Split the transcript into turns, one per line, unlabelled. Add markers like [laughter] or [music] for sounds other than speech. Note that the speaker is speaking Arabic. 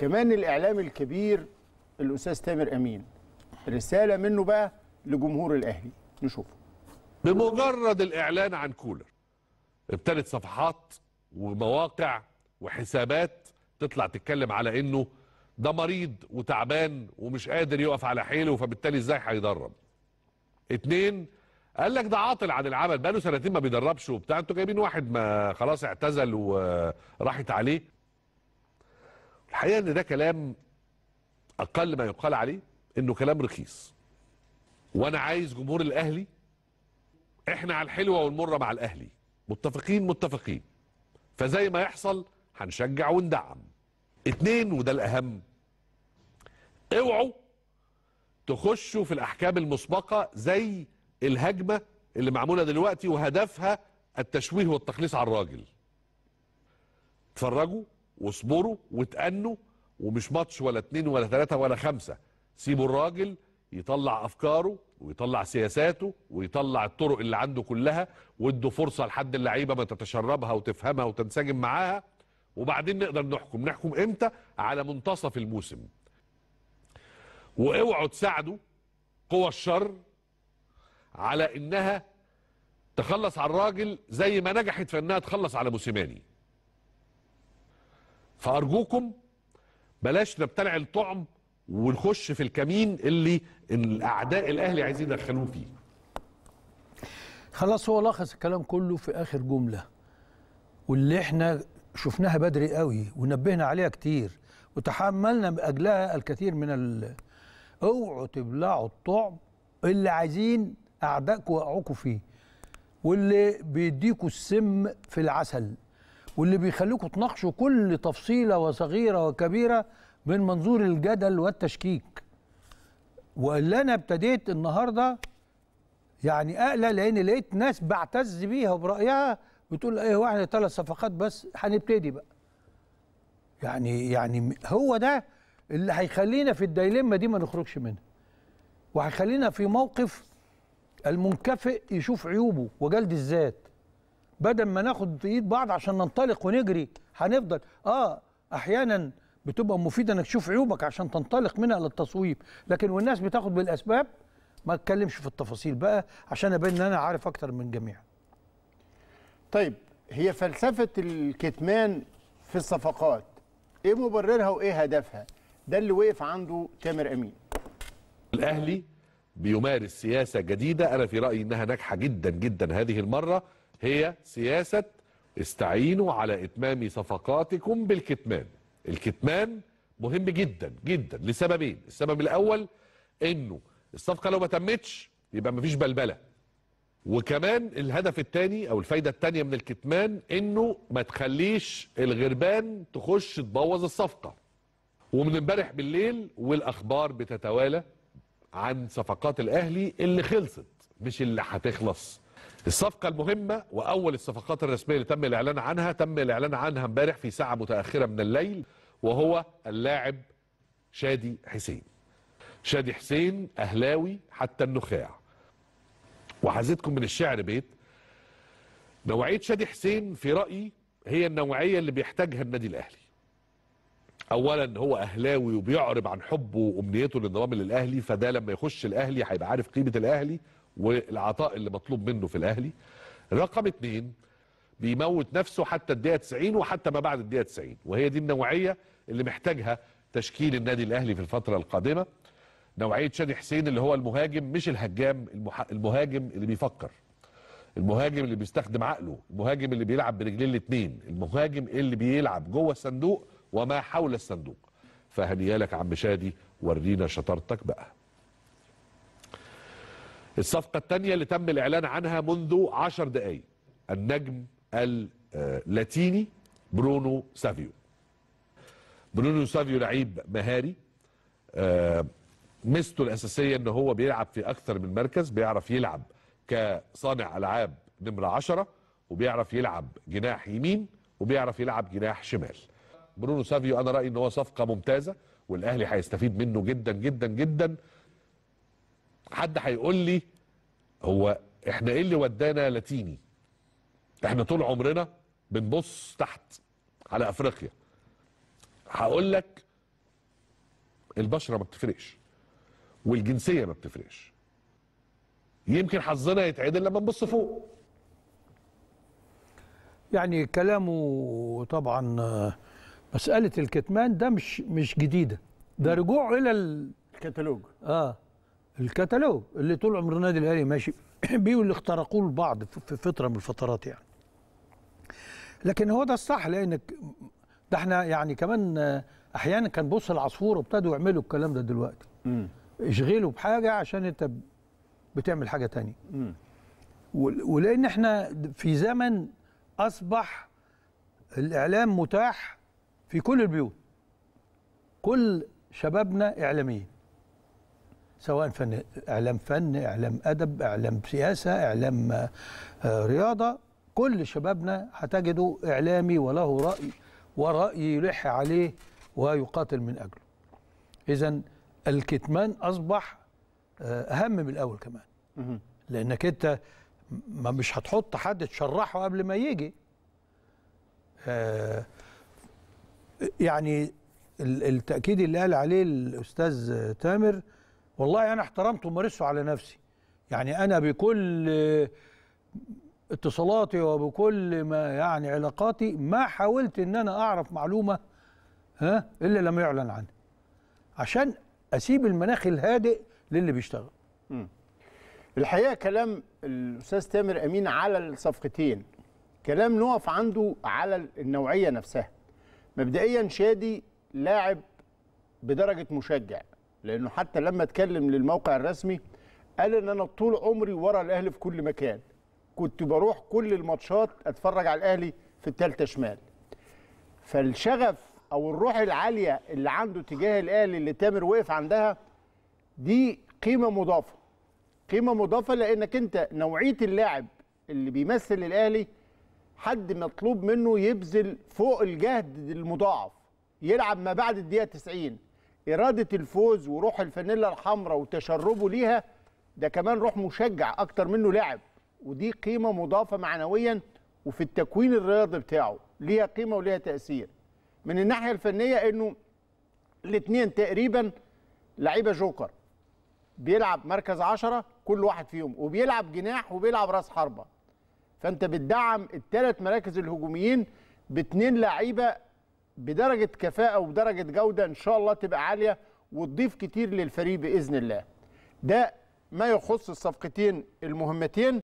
كمان الاعلام الكبير الاستاذ تامر امين رساله منه
بقى لجمهور الاهلي نشوفه بمجرد الاعلان عن كولر ابتدت صفحات ومواقع وحسابات تطلع تتكلم على انه ده مريض وتعبان ومش قادر يقف على حيله فبالتالي ازاي هيدرب اتنين قال لك ده عاطل عن العمل بقاله سنتين ما بيدربش وبتاع انتوا جايبين واحد ما خلاص اعتزل وراحت عليه الحقيقه ان ده كلام اقل ما يقال عليه انه كلام رخيص وانا عايز جمهور الاهلي احنا على الحلوه والمره مع الاهلي متفقين متفقين فزي ما يحصل هنشجع وندعم اتنين وده الاهم اوعوا تخشوا في الاحكام المسبقه زي الهجمه اللي معموله دلوقتي وهدفها التشويه والتخليص على الراجل اتفرجوا واصبروا واتأنوا ومش ماتش ولا اتنين ولا ثلاثة ولا خمسة سيبوا الراجل يطلع أفكاره ويطلع سياساته ويطلع الطرق اللي عنده كلها وادوا فرصة لحد اللعيبة ما تتشربها وتفهمها وتنسجم معاها وبعدين نقدر نحكم نحكم امتى على منتصف الموسم واوعوا تساعدوا قوى الشر على انها تخلص على الراجل زي ما نجحت في انها تخلص على موسيماني فارجوكم بلاش نبتلع الطعم ونخش في الكمين اللي الاعداء الاهلي عايزين يدخلوه فيه
خلاص هو لخص الكلام كله في اخر جمله واللي احنا شفناها بدري قوي ونبهنا عليها كتير وتحملنا باجلها الكثير من ال... اوعوا تبلعوا الطعم اللي عايزين اعدائكم يوقعوكوا فيه واللي بيديكوا السم في العسل واللي بيخليكم تناقشوا كل تفصيله وصغيره وكبيره من منظور الجدل والتشكيك واللي انا ابتديت النهارده يعني اقلق لان لقيت ناس بعتز بيها وبرايها بتقول ايه هو احنا ثلاث صفقات بس هنبتدي بقى يعني يعني هو ده اللي هيخلينا في الديلمه دي ما نخرجش منها وهيخلينا في موقف المنكفئ يشوف عيوبه وجلد الذات بدل ما ناخد ايد بعض عشان ننطلق ونجري هنفضل اه احيانا بتبقى مفيده انك تشوف عيوبك عشان تنطلق منها للتصويب لكن والناس بتاخد بالاسباب ما اتكلمش في التفاصيل بقى عشان ابين ان انا عارف اكتر من جميع
طيب هي فلسفه الكتمان في الصفقات ايه مبررها وايه هدفها ده اللي وقف عنده تامر امين
الاهلي بيمارس سياسه جديده انا في رايي انها ناجحه جدا جدا هذه المره هي سياسة استعينوا على إتمام صفقاتكم بالكتمان الكتمان مهم جدا جدا لسببين السبب الأول أنه الصفقة لو ما تمتش يبقى مفيش بلبلة وكمان الهدف الثاني أو الفايدة الثانية من الكتمان أنه ما تخليش الغربان تخش تبوظ الصفقة ومن امبارح بالليل والأخبار بتتوالى عن صفقات الأهلي اللي خلصت مش اللي هتخلص الصفقة المهمة وأول الصفقات الرسمية اللي تم الإعلان عنها تم الإعلان عنها امبارح في ساعة متأخرة من الليل وهو اللاعب شادي حسين شادي حسين أهلاوي حتى النخاع وحزتكم من الشعر بيت نوعية شادي حسين في رأيي هي النوعية اللي بيحتاجها النادي الأهلي أولا هو أهلاوي وبيعرب عن حبه وأمنيته للنظام الأهلي فده لما يخش الأهلي هيبقى عارف قيمة الأهلي والعطاء اللي مطلوب منه في الاهلي رقم اتنين بيموت نفسه حتى الدقيقه 90 وحتى ما بعد الدقيقه 90 وهي دي النوعيه اللي محتاجها تشكيل النادي الاهلي في الفتره القادمه نوعيه شادي حسين اللي هو المهاجم مش الهجام المح... المهاجم اللي بيفكر المهاجم اللي بيستخدم عقله المهاجم اللي بيلعب برجلين الاثنين المهاجم اللي بيلعب جوه الصندوق وما حول الصندوق فهنيالك عم شادي ورينا شطارتك بقى الصفقة الثانية اللي تم الإعلان عنها منذ عشر دقايق النجم اللاتيني برونو سافيو برونو سافيو لعيب مهاري آه، ميزته الأساسية أنه هو بيلعب في أكثر من مركز بيعرف يلعب كصانع ألعاب نمرة عشرة وبيعرف يلعب جناح يمين وبيعرف يلعب جناح شمال برونو سافيو أنا رأيي أنه هو صفقة ممتازة والأهلي هيستفيد منه جدا جدا جدا حد هيقول لي هو احنا ايه اللي ودانا لاتيني احنا طول عمرنا بنبص تحت على افريقيا هقول لك البشره ما بتفرقش والجنسيه ما بتفرقش يمكن حظنا يتعدل لما نبص فوق
يعني كلامه طبعا مساله الكتمان ده مش مش جديده ده رجوع الى الكتالوج اه الكتالوج اللي طول عمر النادي الاهلي ماشي [clears throat] بيه واللي اخترقوه البعض في فتره من الفترات يعني لكن هو ده الصح لانك ده احنا يعني كمان احيانا كان بص العصفور وابتدوا يعملوا الكلام ده دلوقتي امم اشغله بحاجه عشان انت بتعمل حاجه تانية امم ولان احنا في زمن اصبح الاعلام متاح في كل البيوت كل شبابنا اعلاميين سواء فن اعلام فن اعلام ادب اعلام سياسه اعلام آه، رياضه كل شبابنا هتجده اعلامي وله راي وراي يلح عليه ويقاتل من اجله اذا الكتمان اصبح آه، اهم من الاول كمان لانك انت ما مش هتحط حد تشرحه قبل ما يجي آه، يعني التاكيد اللي قال عليه الاستاذ تامر والله انا احترمته ومارسته على نفسي يعني انا بكل اتصالاتي وبكل ما يعني علاقاتي ما حاولت ان انا اعرف معلومه ها الا لما
يعلن عنها عشان اسيب المناخ الهادئ للي بيشتغل الحقيقه كلام الاستاذ تامر امين على الصفقتين كلام نقف عنده على النوعيه نفسها مبدئيا شادي لاعب بدرجه مشجع لانه حتى لما اتكلم للموقع الرسمي قال ان انا طول عمري ورا الاهلي في كل مكان كنت بروح كل الماتشات اتفرج على الاهلي في الثالثه شمال فالشغف او الروح العاليه اللي عنده تجاه الاهلي اللي تامر وقف عندها دي قيمه مضافه قيمه مضافه لانك انت نوعيه اللاعب اللي بيمثل الاهلي حد مطلوب منه يبذل فوق الجهد المضاعف يلعب ما بعد الدقيقه 90 اراده الفوز وروح الفانيلا الحمراء وتشربه ليها ده كمان روح مشجع اكتر منه لاعب ودي قيمه مضافه معنويا وفي التكوين الرياضي بتاعه ليها قيمه وليها تاثير من الناحيه الفنيه انه الاثنين تقريبا لعيبه جوكر بيلعب مركز عشرة كل واحد فيهم وبيلعب جناح وبيلعب راس حربه فانت بتدعم الثلاث مراكز الهجوميين باثنين لعيبه بدرجه كفاءه ودرجة جوده ان شاء الله تبقى عاليه وتضيف كتير للفريق باذن الله ده ما يخص الصفقتين المهمتين